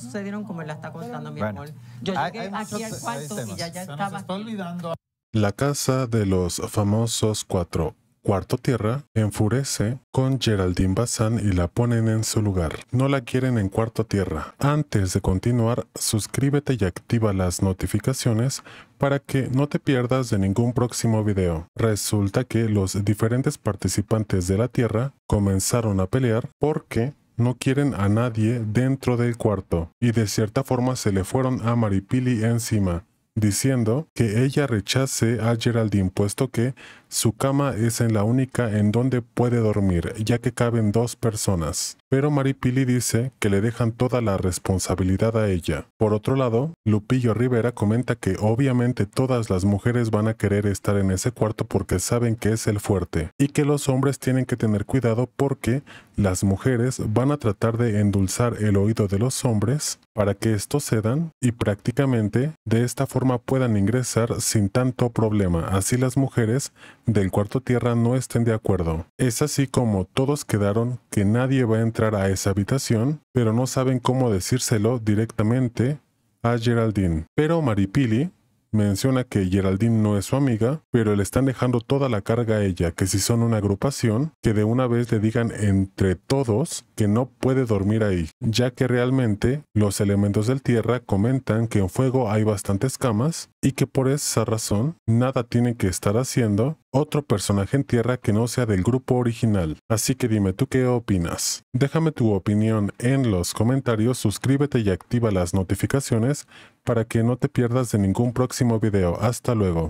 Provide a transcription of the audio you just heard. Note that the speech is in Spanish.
sucedieron como la está contando, mi amor. Yo llegué aquí al cuarto y ya, ya olvidando. La casa de los famosos cuatro Cuarto Tierra enfurece con Geraldine Bazán y la ponen en su lugar. No la quieren en Cuarto Tierra. Antes de continuar, suscríbete y activa las notificaciones para que no te pierdas de ningún próximo video. Resulta que los diferentes participantes de la Tierra comenzaron a pelear porque no quieren a nadie dentro del cuarto, y de cierta forma se le fueron a Maripili encima, diciendo que ella rechace a Geraldine puesto que su cama es en la única en donde puede dormir, ya que caben dos personas pero Maripili dice que le dejan toda la responsabilidad a ella. Por otro lado, Lupillo Rivera comenta que obviamente todas las mujeres van a querer estar en ese cuarto porque saben que es el fuerte y que los hombres tienen que tener cuidado porque las mujeres van a tratar de endulzar el oído de los hombres para que estos cedan y prácticamente de esta forma puedan ingresar sin tanto problema, así las mujeres del cuarto tierra no estén de acuerdo. Es así como todos quedaron que nadie va a entrar a esa habitación, pero no saben cómo decírselo directamente a Geraldine. Pero Maripili menciona que Geraldine no es su amiga, pero le están dejando toda la carga a ella, que si son una agrupación, que de una vez le digan entre todos que no puede dormir ahí, ya que realmente los elementos del tierra comentan que en fuego hay bastantes camas y que por esa razón nada tienen que estar haciendo otro personaje en tierra que no sea del grupo original. Así que dime tú qué opinas. Déjame tu opinión en los comentarios, suscríbete y activa las notificaciones para que no te pierdas de ningún próximo video. Hasta luego.